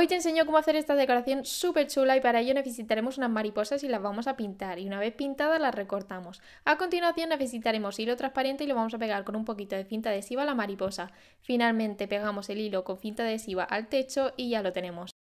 Hoy te enseño cómo hacer esta decoración súper chula y para ello necesitaremos unas mariposas y las vamos a pintar y una vez pintadas las recortamos. A continuación necesitaremos hilo transparente y lo vamos a pegar con un poquito de cinta adhesiva a la mariposa. Finalmente pegamos el hilo con cinta adhesiva al techo y ya lo tenemos.